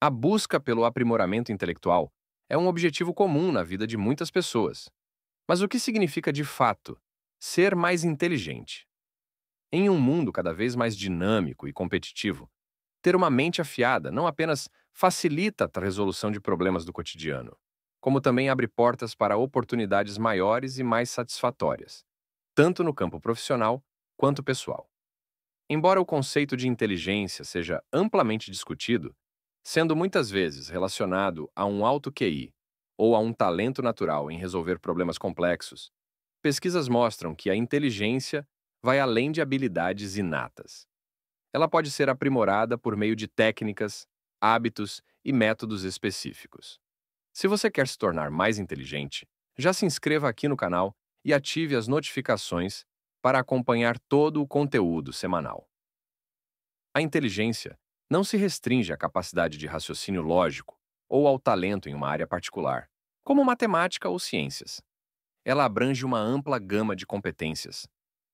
A busca pelo aprimoramento intelectual é um objetivo comum na vida de muitas pessoas. Mas o que significa de fato ser mais inteligente? Em um mundo cada vez mais dinâmico e competitivo, ter uma mente afiada não apenas facilita a resolução de problemas do cotidiano, como também abre portas para oportunidades maiores e mais satisfatórias, tanto no campo profissional quanto pessoal. Embora o conceito de inteligência seja amplamente discutido, sendo muitas vezes relacionado a um alto QI ou a um talento natural em resolver problemas complexos, pesquisas mostram que a inteligência vai além de habilidades inatas. Ela pode ser aprimorada por meio de técnicas, hábitos e métodos específicos. Se você quer se tornar mais inteligente, já se inscreva aqui no canal e ative as notificações para acompanhar todo o conteúdo semanal. A inteligência não se restringe à capacidade de raciocínio lógico ou ao talento em uma área particular, como matemática ou ciências. Ela abrange uma ampla gama de competências,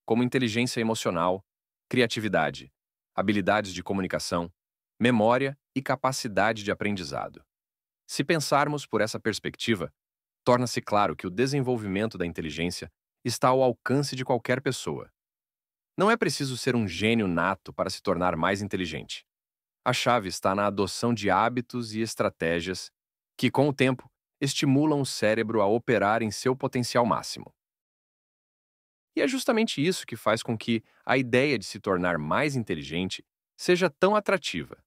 como inteligência emocional, criatividade, habilidades de comunicação, memória e capacidade de aprendizado. Se pensarmos por essa perspectiva, torna-se claro que o desenvolvimento da inteligência está ao alcance de qualquer pessoa. Não é preciso ser um gênio nato para se tornar mais inteligente. A chave está na adoção de hábitos e estratégias que, com o tempo, estimulam o cérebro a operar em seu potencial máximo. E é justamente isso que faz com que a ideia de se tornar mais inteligente seja tão atrativa.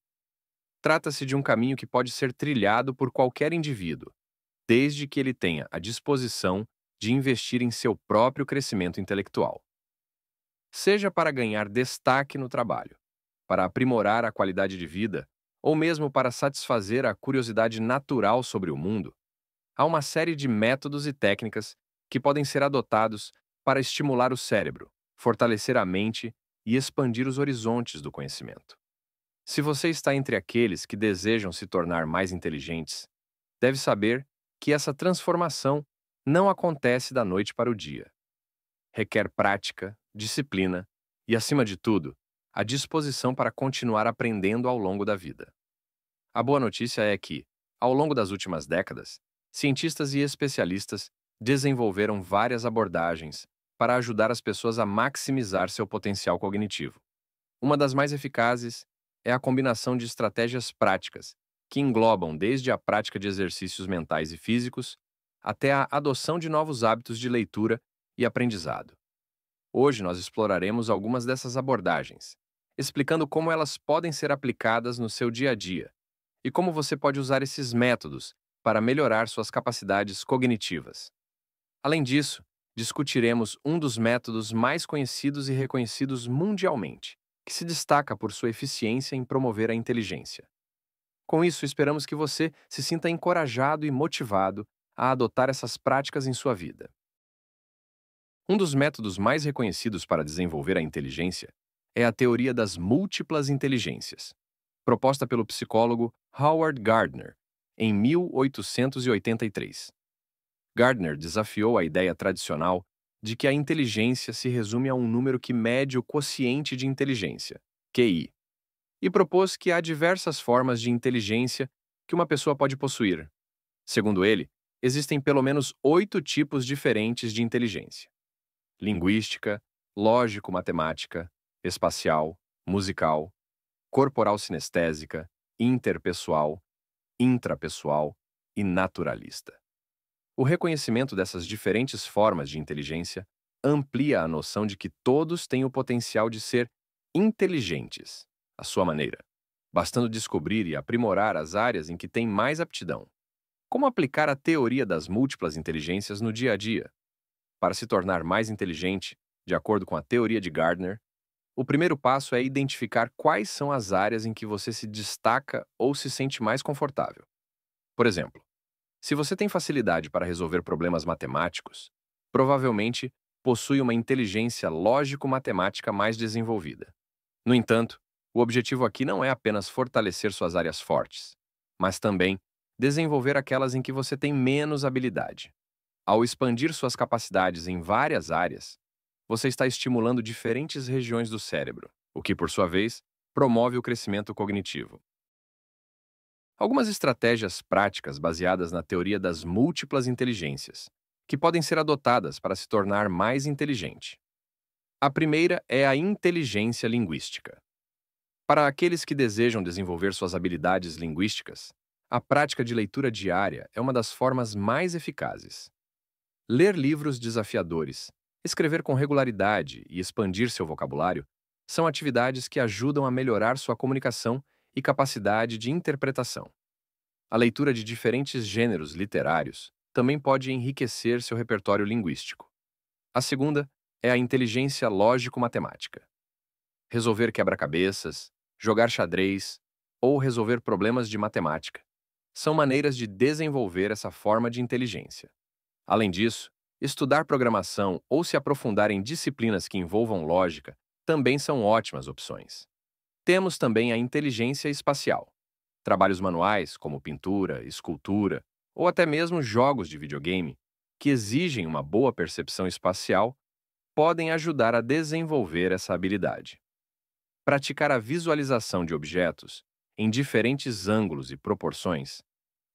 Trata-se de um caminho que pode ser trilhado por qualquer indivíduo, desde que ele tenha a disposição de investir em seu próprio crescimento intelectual. Seja para ganhar destaque no trabalho, para aprimorar a qualidade de vida, ou mesmo para satisfazer a curiosidade natural sobre o mundo, há uma série de métodos e técnicas que podem ser adotados para estimular o cérebro, fortalecer a mente e expandir os horizontes do conhecimento. Se você está entre aqueles que desejam se tornar mais inteligentes, deve saber que essa transformação não acontece da noite para o dia. Requer prática, disciplina e, acima de tudo, a disposição para continuar aprendendo ao longo da vida. A boa notícia é que, ao longo das últimas décadas, cientistas e especialistas desenvolveram várias abordagens para ajudar as pessoas a maximizar seu potencial cognitivo. Uma das mais eficazes é a combinação de estratégias práticas, que englobam desde a prática de exercícios mentais e físicos até a adoção de novos hábitos de leitura e aprendizado. Hoje nós exploraremos algumas dessas abordagens, explicando como elas podem ser aplicadas no seu dia a dia e como você pode usar esses métodos para melhorar suas capacidades cognitivas. Além disso, discutiremos um dos métodos mais conhecidos e reconhecidos mundialmente, que se destaca por sua eficiência em promover a inteligência. Com isso, esperamos que você se sinta encorajado e motivado a adotar essas práticas em sua vida. Um dos métodos mais reconhecidos para desenvolver a inteligência é a teoria das múltiplas inteligências, proposta pelo psicólogo Howard Gardner em 1883. Gardner desafiou a ideia tradicional de que a inteligência se resume a um número que mede o quociente de inteligência, QI, e propôs que há diversas formas de inteligência que uma pessoa pode possuir. Segundo ele, existem pelo menos oito tipos diferentes de inteligência: linguística, lógico-matemática, espacial, musical, corporal sinestésica, interpessoal, intrapessoal e naturalista. O reconhecimento dessas diferentes formas de inteligência amplia a noção de que todos têm o potencial de ser inteligentes, à sua maneira, bastando descobrir e aprimorar as áreas em que têm mais aptidão. Como aplicar a teoria das múltiplas inteligências no dia a dia? Para se tornar mais inteligente, de acordo com a teoria de Gardner, o primeiro passo é identificar quais são as áreas em que você se destaca ou se sente mais confortável. Por exemplo, se você tem facilidade para resolver problemas matemáticos, provavelmente possui uma inteligência lógico-matemática mais desenvolvida. No entanto, o objetivo aqui não é apenas fortalecer suas áreas fortes, mas também desenvolver aquelas em que você tem menos habilidade. Ao expandir suas capacidades em várias áreas, você está estimulando diferentes regiões do cérebro, o que, por sua vez, promove o crescimento cognitivo. Algumas estratégias práticas baseadas na teoria das múltiplas inteligências, que podem ser adotadas para se tornar mais inteligente. A primeira é a inteligência linguística. Para aqueles que desejam desenvolver suas habilidades linguísticas, a prática de leitura diária é uma das formas mais eficazes. Ler livros desafiadores, Escrever com regularidade e expandir seu vocabulário são atividades que ajudam a melhorar sua comunicação e capacidade de interpretação. A leitura de diferentes gêneros literários também pode enriquecer seu repertório linguístico. A segunda é a inteligência lógico-matemática. Resolver quebra-cabeças, jogar xadrez ou resolver problemas de matemática são maneiras de desenvolver essa forma de inteligência. Além disso, Estudar programação ou se aprofundar em disciplinas que envolvam lógica também são ótimas opções. Temos também a inteligência espacial. Trabalhos manuais, como pintura, escultura ou até mesmo jogos de videogame, que exigem uma boa percepção espacial, podem ajudar a desenvolver essa habilidade. Praticar a visualização de objetos em diferentes ângulos e proporções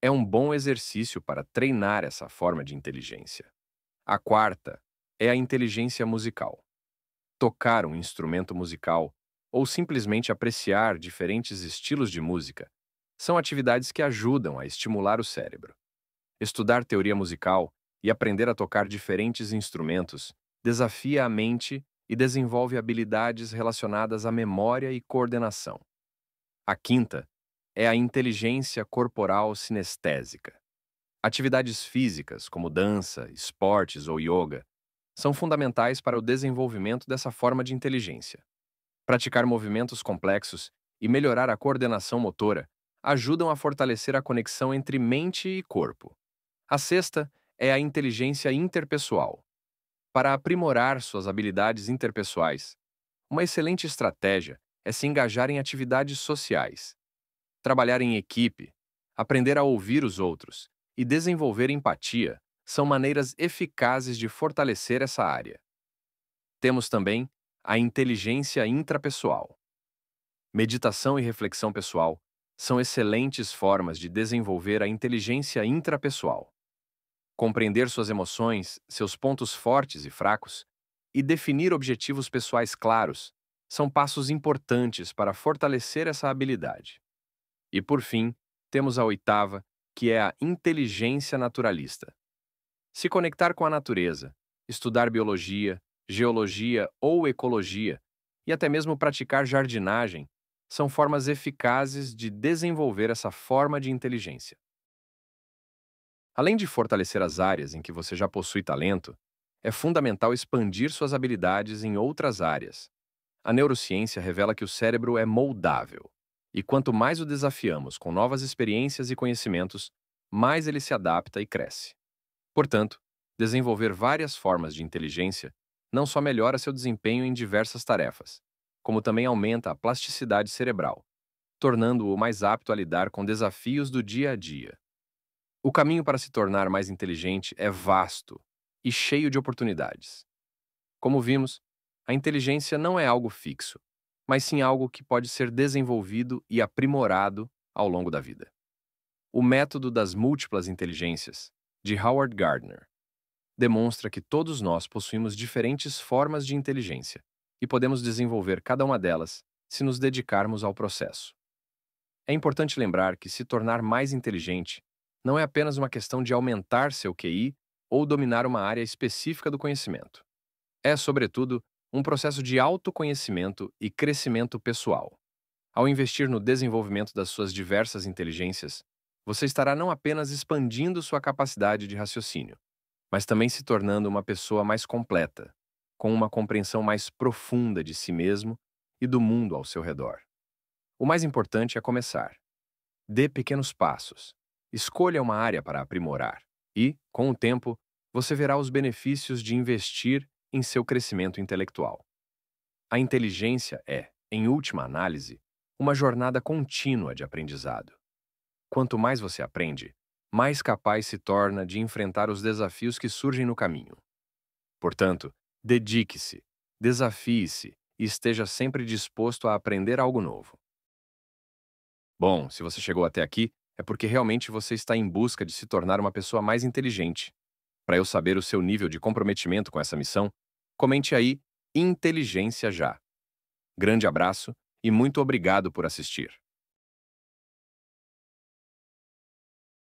é um bom exercício para treinar essa forma de inteligência. A quarta é a inteligência musical. Tocar um instrumento musical ou simplesmente apreciar diferentes estilos de música são atividades que ajudam a estimular o cérebro. Estudar teoria musical e aprender a tocar diferentes instrumentos desafia a mente e desenvolve habilidades relacionadas à memória e coordenação. A quinta é a inteligência corporal sinestésica. Atividades físicas, como dança, esportes ou yoga, são fundamentais para o desenvolvimento dessa forma de inteligência. Praticar movimentos complexos e melhorar a coordenação motora ajudam a fortalecer a conexão entre mente e corpo. A sexta é a inteligência interpessoal. Para aprimorar suas habilidades interpessoais, uma excelente estratégia é se engajar em atividades sociais. Trabalhar em equipe, aprender a ouvir os outros e desenvolver empatia são maneiras eficazes de fortalecer essa área. Temos também a inteligência intrapessoal. Meditação e reflexão pessoal são excelentes formas de desenvolver a inteligência intrapessoal. Compreender suas emoções, seus pontos fortes e fracos, e definir objetivos pessoais claros são passos importantes para fortalecer essa habilidade. E por fim, temos a oitava que é a inteligência naturalista. Se conectar com a natureza, estudar biologia, geologia ou ecologia, e até mesmo praticar jardinagem, são formas eficazes de desenvolver essa forma de inteligência. Além de fortalecer as áreas em que você já possui talento, é fundamental expandir suas habilidades em outras áreas. A neurociência revela que o cérebro é moldável. E quanto mais o desafiamos com novas experiências e conhecimentos, mais ele se adapta e cresce. Portanto, desenvolver várias formas de inteligência não só melhora seu desempenho em diversas tarefas, como também aumenta a plasticidade cerebral, tornando-o mais apto a lidar com desafios do dia a dia. O caminho para se tornar mais inteligente é vasto e cheio de oportunidades. Como vimos, a inteligência não é algo fixo, mas sim algo que pode ser desenvolvido e aprimorado ao longo da vida. O método das múltiplas inteligências, de Howard Gardner, demonstra que todos nós possuímos diferentes formas de inteligência e podemos desenvolver cada uma delas se nos dedicarmos ao processo. É importante lembrar que se tornar mais inteligente não é apenas uma questão de aumentar seu QI ou dominar uma área específica do conhecimento. É, sobretudo, um processo de autoconhecimento e crescimento pessoal. Ao investir no desenvolvimento das suas diversas inteligências, você estará não apenas expandindo sua capacidade de raciocínio, mas também se tornando uma pessoa mais completa, com uma compreensão mais profunda de si mesmo e do mundo ao seu redor. O mais importante é começar. Dê pequenos passos. Escolha uma área para aprimorar e, com o tempo, você verá os benefícios de investir em seu crescimento intelectual. A inteligência é, em última análise, uma jornada contínua de aprendizado. Quanto mais você aprende, mais capaz se torna de enfrentar os desafios que surgem no caminho. Portanto, dedique-se, desafie-se e esteja sempre disposto a aprender algo novo. Bom, se você chegou até aqui, é porque realmente você está em busca de se tornar uma pessoa mais inteligente. Para eu saber o seu nível de comprometimento com essa missão, Comente aí inteligência já. Grande abraço e muito obrigado por assistir.